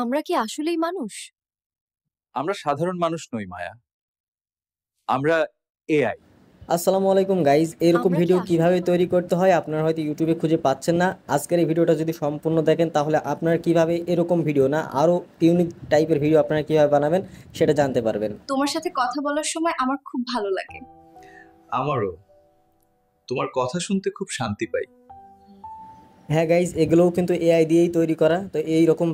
আমরা কি আসলেই মানুষ আমরা সাধারণ মানুষ নই মায়া আমরা এআই আসসালামু আলাইকুম গাইজ এরকম ভিডিও কিভাবে তৈরি করতে হয় আপনারা হয়তো ইউটিউবে খুঁজে পাচ্ছেন না আজকের এই ভিডিওটা যদি সম্পূর্ণ দেখেন তাহলে আপনারা কিভাবে এরকম ভিডিও না আরো ইউনিক টাইপের ভিডিও আপনারা কিভাবে বানাবেন সেটা জানতে পারবেন তোমার সাথে কথা বলার সময় আমার খুব ভালো লাগে আমারও তোমার কথা শুনতে খুব শান্তি পাই হ্যাঁ গাইজ এগুলোও কিন্তু এআই দিয়েই তৈরি করা তো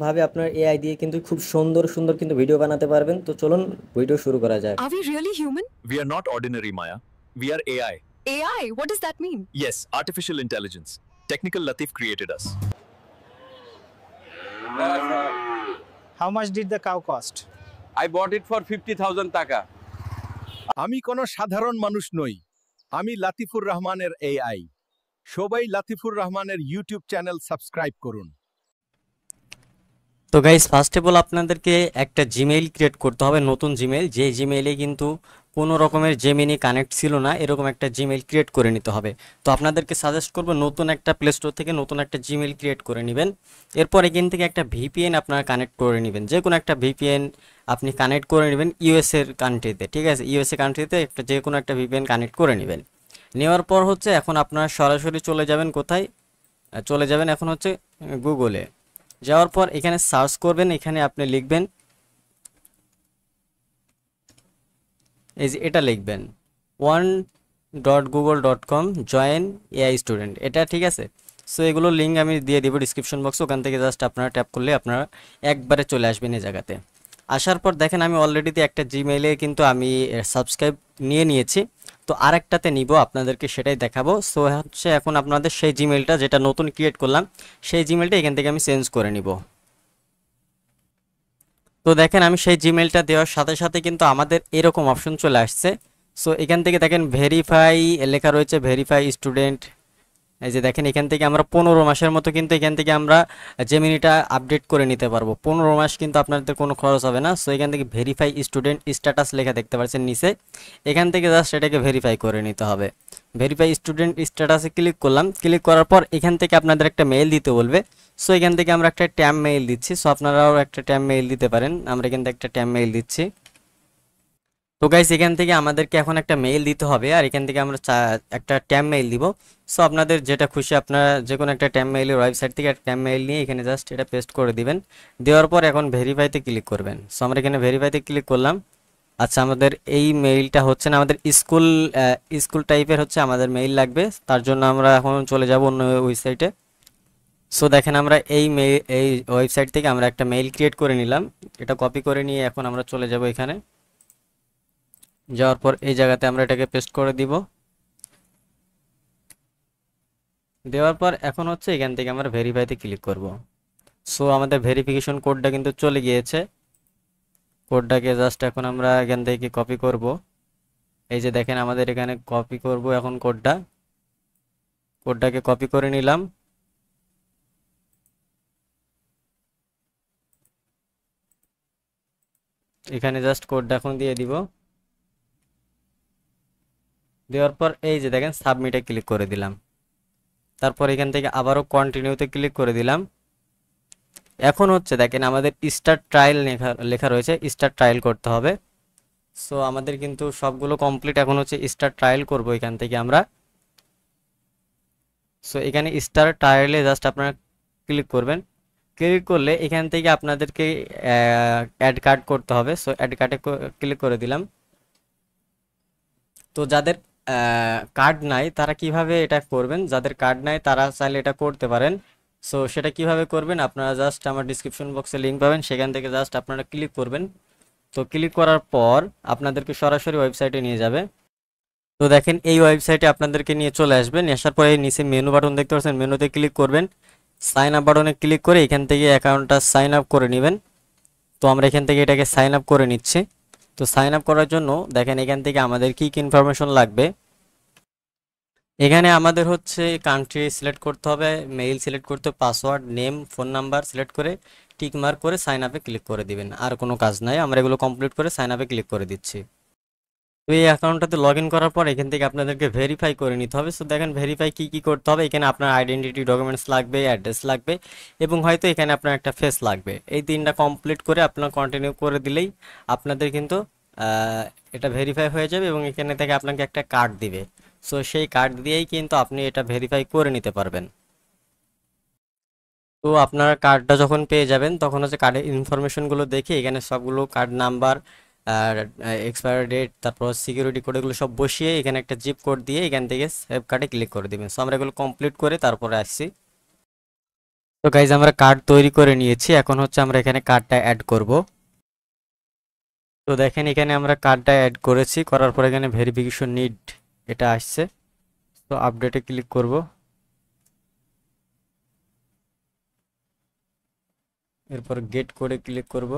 ভাবে আপনার এআই দিয়ে কিন্তু খুব সুন্দর সুন্দর কিন্তু ভিডিও বানাতে পারবেন তো চলুন ভিডিও শুরু করা যায় আর we really human we are not ordinary মায়া we are AI AI what does that mean yes artificial intelligence technical Latif created us how much did the cow cost I bought it for 50000 টাকা আমি কোনো সাধারণ মানুষ নই আমি লাতিফুর রহমানের AI সবাই লাতিফুর রহমানের ইউটিউব চ্যানেল সাবস্ক্রাইব করুন তো গাইজ ফার্স্ট অফ অল আপনাদেরকে একটা জিমেইল ক্রিয়েট করতে হবে নতুন জিমেইল যে জিমেইলে কিন্তু কোনো রকমের জেমিনি কানেক্ট ছিল না এরকম একটা জিমেইল ক্রিয়েট করে নিতে হবে তো আপনাদেরকে সাজেস্ট করব নতুন একটা প্লে স্টোর থেকে নতুন একটা জিমেইল ক্রিয়েট করে নেবেন এরপর এখান থেকে একটা ভিপিএন আপনারা কানেক্ট করে নেবেন যে কোনো একটা ভিপিএন আপনি কানেক্ট করে নেবেন ইউএসের কান্ট্রিতে ঠিক আছে ইউএসএ কান্ট্রিতে একটা যে কোনো একটা ভিপিএন কানেক্ট করে নেবেন নেওয়ার পর হচ্ছে এখন আপনারা সরাসরি চলে যাবেন কোথায় চলে যাবেন এখন হচ্ছে গুগলে যাওয়ার পর এখানে সার্চ করবেন এখানে আপনি লিখবেন এই যে এটা লিখবেন one dot Google dot com join AI student এটা ঠিক আছে সো এগুলো লিঙ্ক আমি দিয়ে দিব ডিসক্রিপশন বক্স ওখান থেকে জাস্ট আপনারা ট্যাপ করলে আপনারা একবারে চলে আসবেন এই জায়গাতে আসার পর দেখেন আমি অলরেডিতে একটা জিমেইলে কিন্তু আমি সাবস্ক্রাইব নিয়ে নিয়েছি তো আরেকটাতে নিব আপনাদেরকে সেটাই দেখাবো সো হচ্ছে এখন আপনাদের সেই জিমেলটা যেটা নতুন ক্রিয়েট করলাম সেই জিমেলটা এখান থেকে আমি চেঞ্জ করে নিব তো দেখেন আমি সেই জিমেলটা দেওয়ার সাথে সাথে কিন্তু আমাদের এরকম অপশন চলে আসছে সো এখান থেকে দেখেন ভেরিফাই লেখা রয়েছে ভেরিফাই স্টুডেন্ট এই যে দেখেন এখান থেকে আমরা পনেরো মাসের মতো কিন্তু এখান থেকে আমরা জেমিনিটা আপডেট করে নিতে পারবো পনেরো মাস কিন্তু আপনাদের কোনো খরচ হবে না সো এখান থেকে ভেরিফাই স্টুডেন্ট স্ট্যাটাস লেখা দেখতে পাচ্ছেন নিচে এখান থেকে জাস্ট এটাকে ভেরিফাই করে নিতে হবে ভেরিফাই স্টুডেন্ট স্ট্যাটাসে ক্লিক করলাম ক্লিক করার পর এখান থেকে আপনাদের একটা মেইল দিতে বলবে সো এখান থেকে আমরা একটা ট্যাম মেইল দিচ্ছি সো আপনারাও একটা ট্যাম মেইল দিতে পারেন আমরা এখান থেকে একটা ট্যাম মেইল দিচ্ছি তো গাইস এখান থেকে আমাদেরকে এখন একটা মেইল দিতে হবে আর এখান থেকে আমরা একটা ট্যাম মেইল দিব সো আপনাদের যেটা খুশি আপনারা যে কোনো একটা ট্যাম মেইলের ওয়েবসাইট থেকে একটা ট্যাম মেইল নিয়ে এখানে জাস্ট এটা পেস্ট করে দিবেন দেওয়ার পর এখন ভেরিফাইতে ক্লিক করবেন সো আমরা এখানে ভেরিফাইতে ক্লিক করলাম আচ্ছা আমাদের এই মেইলটা হচ্ছে না আমাদের স্কুল স্কুল টাইপের হচ্ছে আমাদের মেইল লাগবে তার জন্য আমরা এখন চলে যাব অন্য ওয়েবসাইটে সো দেখেন আমরা এই মেইল এই ওয়েবসাইট থেকে আমরা একটা মেইল ক্রিয়েট করে নিলাম এটা কপি করে নিয়ে এখন আমরা চলে যাব এখানে যাওয়ার পর এই জায়গাতে আমরা এটাকে পেস্ট করে দিব দেওয়ার পর এখন হচ্ছে এখান থেকে আমরা ভেরিফাইতে ক্লিক করব সো আমাদের ভেরিফিকেশন কোডটা কিন্তু চলে গিয়েছে কোডটাকে জাস্ট এখন আমরা এখান থেকে কপি করব এই যে দেখেন আমাদের এখানে কপি করব এখন কোডটা কোডটাকে কপি করে নিলাম এখানে জাস্ট কোডটা এখন দিয়ে দিব দেওয়ার পর এই যে দেখেন সাবমিটে ক্লিক করে দিলাম তারপর এখান থেকে আবারও কন্টিনিউতে ক্লিক করে দিলাম এখন হচ্ছে দেখেন আমাদের স্টার ট্রায়াল লেখা লেখা রয়েছে স্টার ট্রায়াল করতে হবে সো আমাদের কিন্তু সবগুলো কমপ্লিট এখন হচ্ছে স্টার ট্রায়াল করব এখান থেকে আমরা সো এখানে স্টার ট্রায়ালে জাস্ট আপনারা ক্লিক করবেন ক্লিক করলে এখান থেকে আপনাদেরকে অ্যাড কার্ড করতে হবে সো অ্যাড কার্ডে ক্লিক করে দিলাম তো যাদের কার্ড নাই তারা কিভাবে এটা করবেন যাদের কার্ড নাই তারা চাইলে এটা করতে পারেন সো সেটা কিভাবে করবেন আপনারা জাস্ট আমার ডিসক্রিপশন বক্সে লিঙ্ক পাবেন সেখান থেকে জাস্ট আপনারা ক্লিক করবেন তো ক্লিক করার পর আপনাদেরকে সরাসরি ওয়েবসাইটে নিয়ে যাবে তো দেখেন এই ওয়েবসাইটে আপনাদেরকে নিয়ে চলে আসবেন আসার পরে নিচে মেনু বাটন দেখতে পাচ্ছেন মেনুতে ক্লিক করবেন সাইন আপ বাটনে ক্লিক করে এখান থেকে অ্যাকাউন্টটা সাইন আপ করে নেবেন তো আমরা এখান থেকে এটাকে সাইন আপ করে নিচ্ছি তো সাইন আপ করার জন্য দেখেন এখান থেকে আমাদের কী কী ইনফরমেশন লাগবে এখানে আমাদের হচ্ছে কান্ট্রি সিলেক্ট করতে হবে মেইল সিলেক্ট করতে password name phone number select করে টিক মার্ক করে সাইন আপে ক্লিক করে দিবেন আর কোনো কাজ নাই আমরা এগুলো কমপ্লিট করে সাইন আপে ক্লিক করে দিচ্ছি তো এই অ্যাকাউন্টটাতে লগ ইন করার পর এখান থেকে আপনাদেরকে ভেরিফাই করে নিতে হবে সো দেখেন ভেরিফাই কী কী করতে হবে এখানে আপনার আইডেন্টিটি ডকুমেন্টস লাগবে অ্যাড্রেস লাগবে এবং হয়তো এখানে আপনার একটা ফেস লাগবে এই তিনটা কমপ্লিট করে আপনার কন্টিনিউ করে দিলেই আপনাদের কিন্তু এটা ভেরিফাই হয়ে যাবে এবং এখানে থেকে আপনাকে একটা কার্ড দিবে সো সেই কার্ড দিয়েই কিন্তু আপনি এটা ভেরিফাই করে নিতে পারবেন তো আপনার কার্ডটা যখন পেয়ে যাবেন তখন হচ্ছে কার্ডের ইনফরমেশনগুলো দেখে এখানে সবগুলো কার্ড নাম্বার আর এক্সপায়ার ডেট তারপর সিকিউরিটি কোড এগুলো সব বসিয়ে এখানে একটা জিপ কোড দিয়ে এখান থেকে সেভ কার্ডে ক্লিক করে দেবেন সো আমরা এগুলো কমপ্লিট করে তারপরে আসছি তো গাইজ আমরা কার্ড তৈরি করে নিয়েছি এখন হচ্ছে আমরা এখানে কার্ডটা অ্যাড করব তো দেখেন এখানে আমরা কার্ডটা অ্যাড করেছি করার পর এখানে ভেরিফিকেশন নিড এটা আসছে তো আপডেট এ ক্লিক করবে এরপর গেট করে ক্লিক করবে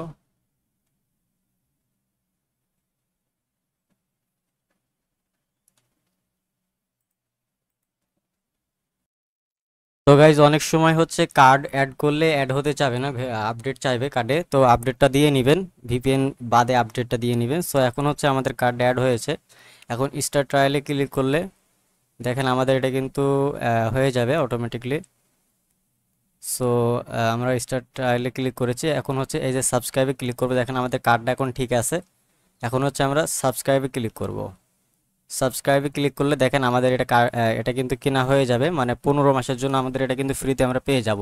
তো গাইজ অনেক সময় হচ্ছে কার্ড অ্যাড করলে অ্যাড হতে চাবে না আপডেট চাইবে কার্ডে তো আপডেটটা দিয়ে নেবেন ভিপিএন বাদে আপডেটটা দিয়ে নেবেন সো এখন হচ্ছে আমাদের কার্ড অ্যাড হয়েছে এখন স্টার ট্রায়ালে ক্লিক করলে দেখেন আমাদের এটা কিন্তু হয়ে যাবে অটোমেটিকলি সো আমরা স্টার ট্রায়ালে ক্লিক করেছি এখন হচ্ছে এই যে সাবস্ক্রাইবে ক্লিক করবো দেখেন আমাদের কার্ডটা এখন ঠিক আছে এখন হচ্ছে আমরা সাবস্ক্রাইবে ক্লিক করবো সাবস্ক্রাইবে ক্লিক করলে দেখেন আমাদের এটা এটা কিন্তু কেনা হয়ে যাবে মানে পনেরো মাসের জন্য আমাদের এটা কিন্তু ফ্রিতে আমরা পেয়ে যাব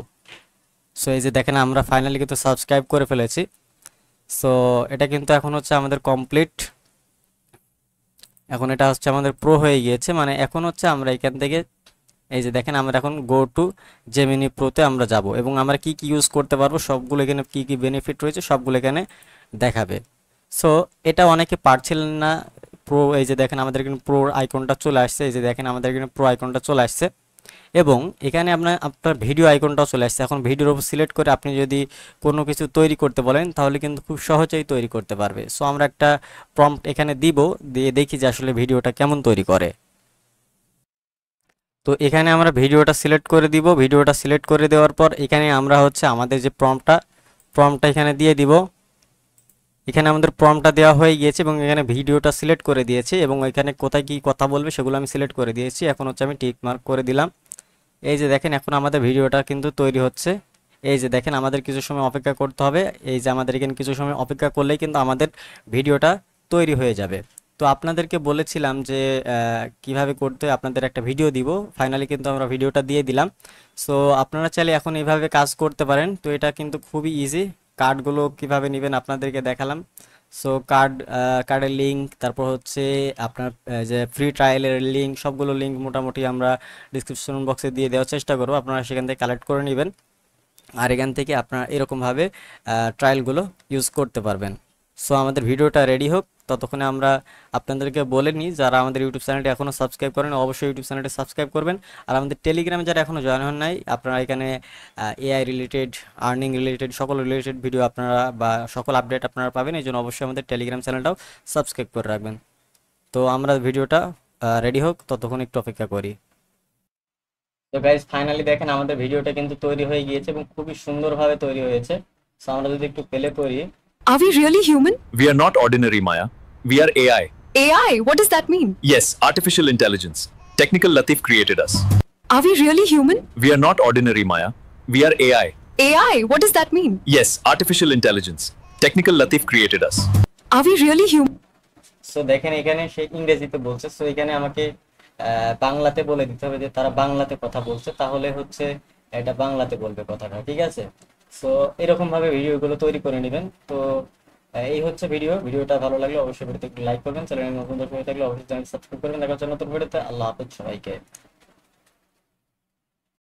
সো এই যে দেখেন আমরা ফাইনালি কিন্তু সাবস্ক্রাইব করে ফেলেছি সো এটা কিন্তু এখন হচ্ছে আমাদের কমপ্লিট এখন এটা হচ্ছে আমাদের প্রো হয়ে গিয়েছে মানে এখন হচ্ছে আমরা এখান থেকে এই যে দেখেন আমরা এখন গো টু জেমিনি প্রোতে আমরা যাব এবং আমরা কি কি ইউজ করতে পারবো সবগুলো এখানে কি কি বেনিফিট রয়েছে সবগুলো এখানে দেখাবে সো এটা অনেকে পারছিলেন না প্রো এই যে দেখেন আমাদের এখানে প্রোর আইকনটা চলে আসছে এই যে দেখেন আমাদের এখানে প্রো আইকনটা চলে আসছে এবং এখানে আপনার আপনার ভিডিও আইকনটাও চলে আসছে এখন ভিডিওর উপর সিলেক্ট করে আপনি যদি কোনো কিছু তৈরি করতে বলেন তাহলে কিন্তু খুব সহজেই তৈরি করতে পারবে সো আমরা একটা প্রম্পট এখানে দিব দিয়ে দেখি যে আসলে ভিডিওটা কেমন তৈরি করে তো এখানে আমরা ভিডিওটা সিলেক্ট করে দিব ভিডিওটা সিলেক্ট করে দেওয়ার পর এখানে আমরা হচ্ছে আমাদের যে প্রম্পটা প্রম্পটা এখানে দিয়ে দিব এখানে আমাদের প্রমটা দেওয়া হয়ে গিয়েছে এবং এখানে ভিডিওটা সিলেক্ট করে দিয়েছে এবং এখানে কোথায় কি কথা বলবে সেগুলো আমি সিলেক্ট করে দিয়েছি এখন হচ্ছে আমি টিক মার্ক করে দিলাম এই যে দেখেন এখন আমাদের ভিডিওটা কিন্তু তৈরি হচ্ছে এই যে দেখেন আমাদের কিছু সময় অপেক্ষা করতে হবে এই যে আমাদের এখানে কিছু সময় অপেক্ষা করলেই কিন্তু আমাদের ভিডিওটা তৈরি হয়ে যাবে তো আপনাদেরকে বলেছিলাম যে কিভাবে করতে আপনাদের একটা ভিডিও দিব ফাইনালি কিন্তু আমরা ভিডিওটা দিয়ে দিলাম সো আপনারা চাইলে এখন এইভাবে কাজ করতে পারেন তো এটা কিন্তু খুবই ইজি কার্ডগুলো কিভাবে নেবেন আপনাদেরকে দেখালাম সো কার্ড কার্ডের লিঙ্ক তারপর হচ্ছে আপনার যে ফ্রি ট্রায়ালের লিঙ্ক সবগুলো লিঙ্ক মোটামুটি আমরা ডিসক্রিপশন বক্সে দিয়ে দেওয়ার চেষ্টা করবো আপনারা সেখান থেকে কালেক্ট করে নেবেন আর এখান থেকে আপনারা এরকমভাবে ট্রায়ালগুলো ইউজ করতে পারবেন সো আমাদের ভিডিওটা রেডি হোক ততক্ষণে আমরা আপনাদেরকে বলে নিই যারা আমাদের ইউটিউব চ্যানেলটি এখনও সাবস্ক্রাইব করেন অবশ্যই ইউটিউব চ্যানেলটি সাবস্ক্রাইব করবেন আর আমাদের টেলিগ্রামে যারা এখনও জয়েন হন নাই আপনারা এখানে এআই রিলেটেড আর্নিং রিলেটেড সকল রিলেটেড ভিডিও আপনারা বা সকল আপডেট আপনারা পাবেন এই জন্য অবশ্যই আমাদের টেলিগ্রাম চ্যানেলটাও সাবস্ক্রাইব করে রাখবেন তো আমরা ভিডিওটা রেডি হোক ততক্ষণ একটু অপেক্ষা করি তো গাইজ ফাইনালি দেখেন আমাদের ভিডিওটা কিন্তু তৈরি হয়ে গিয়েছে এবং খুবই সুন্দরভাবে তৈরি হয়েছে সো আমরা যদি একটু প্লে করি আর we really human we are not ordinary মায়া We are AI. AI? What does that mean? Yes, artificial intelligence. Technical Latif created us. Are we really human? We are not ordinary, Maya. We are AI. AI? What does that mean? Yes, artificial intelligence. Technical Latif created us. Are we really human? So দেখেন এখানে সে ইংরেজিতে বলছে so এখানে আমাকে বাংলাতে বলে দিতে হবে যে তারা বাংলাতে কথা বলছে তাহলে হচ্ছে এটা বাংলাতে বলবে কথাটা ঠিক আছে সো এরকম ভাবে ভিডিওগুলো তৈরি করে নেবেন তো এই হচ্ছে ভিডিও ভিডিওটা ভালো লাগলে অবশ্যই ভিডিওতে লাইক করবেন চ্যানেলে নতুন দর্শক থাকলে অবশ্যই চ্যানেল সাবস্ক্রাইব করবেন দেখার জন্য নতুন ভিডিওতে আল্লাহ হাফেজ সবাইকে